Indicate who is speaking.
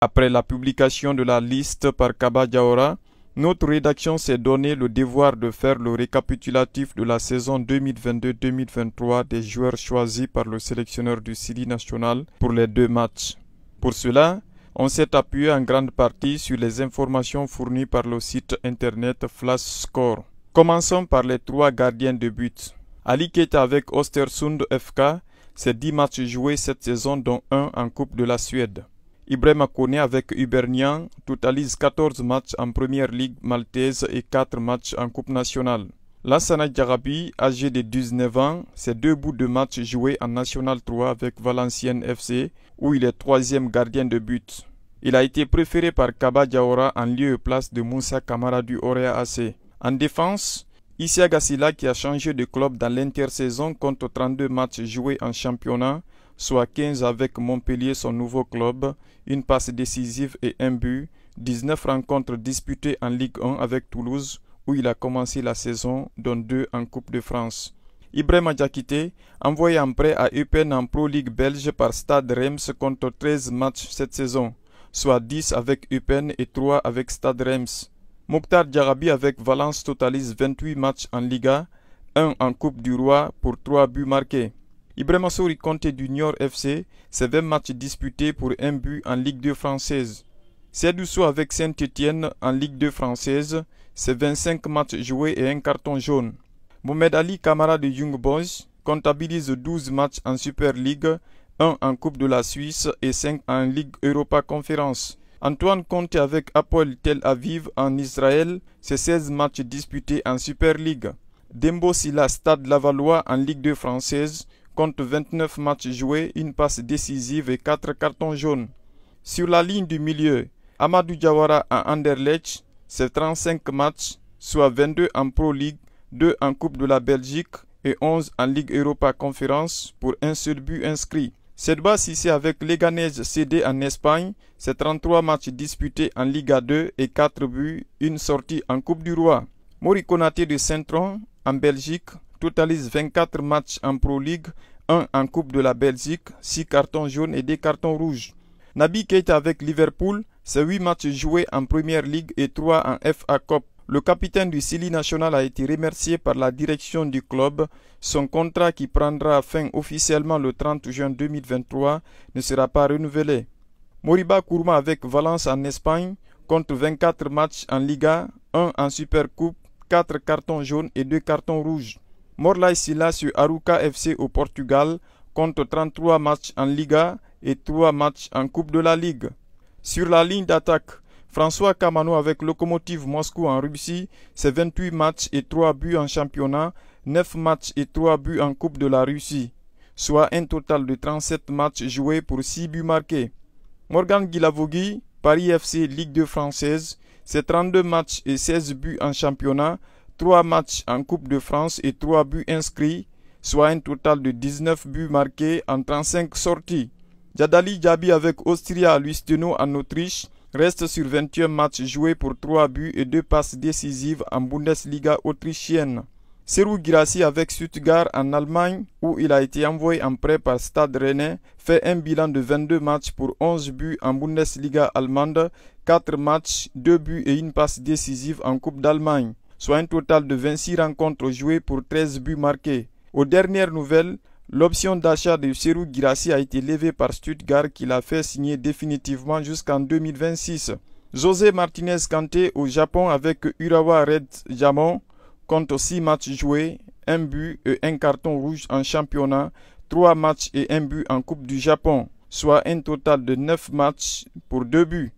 Speaker 1: Après la publication de la liste par Kaba Diaora, notre rédaction s'est donné le devoir de faire le récapitulatif de la saison 2022-2023 des joueurs choisis par le sélectionneur du Sili national pour les deux matchs. Pour cela, on s'est appuyé en grande partie sur les informations fournies par le site internet Flash Score. Commençons par les trois gardiens de but. Ali avec Ostersund FK, c'est 10 matchs joués cette saison dont un en Coupe de la Suède. Ibrahim Akone avec Ubernian totalise 14 matchs en première ligue maltaise et 4 matchs en Coupe nationale. Lassana Jarabi, âgé de 19 ans, ses deux bouts de match joués en National 3 avec Valenciennes FC, où il est troisième gardien de but. Il a été préféré par Kaba Diawara en lieu et place de Moussa Kamara du Orea AC. En défense, Issa Gassila qui a changé de club dans l'intersaison compte 32 matchs joués en championnat soit 15 avec Montpellier son nouveau club, une passe décisive et un but, 19 rencontres disputées en Ligue 1 avec Toulouse, où il a commencé la saison, dont deux en Coupe de France. Ibrahim Adjakite, envoyé en prêt à Eupen en Pro League belge par Stade Reims contre 13 matchs cette saison, soit 10 avec Upen et 3 avec Stade Reims. Mokhtar Diarabi avec Valence totalise 28 matchs en Liga, 1 en Coupe du Roi pour 3 buts marqués. Ibrahima Souri comptait du Niort FC ses 20 matchs disputés pour un but en Ligue 2 française. Sedousso avec saint etienne en Ligue 2 française, ses 25 matchs joués et un carton jaune. Mohamed Ali camarade de Young Boys comptabilise 12 matchs en Super League, 1 en Coupe de la Suisse et 5 en Ligue Europa Conférence. Antoine compte avec Apple Tel Aviv en Israël, ses 16 matchs disputés en Super League. Dembo Silla Stade Lavallois en Ligue 2 française, compte 29 matchs joués, une passe décisive et 4 cartons jaunes. Sur la ligne du milieu, Amadou Jawara à Anderlecht, c'est 35 matchs, soit 22 en Pro League, 2 en Coupe de la Belgique et 11 en Ligue Europa Conférence pour un seul but inscrit. Cette base ici avec Leganés CD en Espagne, c'est 33 matchs disputés en Liga 2 et 4 buts, une sortie en Coupe du Roi. Mori de Saint-Tron en Belgique, totalise 24 matchs en Pro League, 1 en Coupe de la Belgique, 6 cartons jaunes et 2 cartons rouges. Nabi Keita avec Liverpool, ses 8 matchs joués en Première League et 3 en FA Cup. Le capitaine du Sili National a été remercié par la direction du club. Son contrat qui prendra fin officiellement le 30 juin 2023 ne sera pas renouvelé. Moriba Kourma avec Valence en Espagne compte 24 matchs en Liga, 1 en Supercoupe, 4 cartons jaunes et 2 cartons rouges. Morlaï Silla sur Arouca FC au Portugal compte 33 matchs en Liga et 3 matchs en Coupe de la Ligue. Sur la ligne d'attaque, François Camano avec Lokomotiv Moscou en Russie, c'est 28 matchs et 3 buts en championnat, 9 matchs et 3 buts en Coupe de la Russie, soit un total de 37 matchs joués pour 6 buts marqués. Morgan Guilavogui, Paris FC Ligue 2 française, c'est 32 matchs et 16 buts en championnat, 3 matchs en Coupe de France et 3 buts inscrits, soit un total de 19 buts marqués en 35 sorties. Jadali Jabi avec Austria Luisteno en Autriche reste sur 21 matchs joués pour 3 buts et 2 passes décisives en Bundesliga autrichienne. Serou Girassi avec Stuttgart en Allemagne, où il a été envoyé en prêt par Stade Rennais, fait un bilan de 22 matchs pour 11 buts en Bundesliga allemande, 4 matchs, 2 buts et une passe décisive en Coupe d'Allemagne soit un total de 26 rencontres jouées pour 13 buts marqués. Aux dernières nouvelles, l'option d'achat de Serou Girassi a été levée par Stuttgart qui l'a fait signer définitivement jusqu'en 2026. José Martinez Kanté au Japon avec Urawa Red Jamon compte 6 matchs joués, 1 but et 1 carton rouge en championnat, 3 matchs et 1 but en Coupe du Japon, soit un total de 9 matchs pour 2 buts.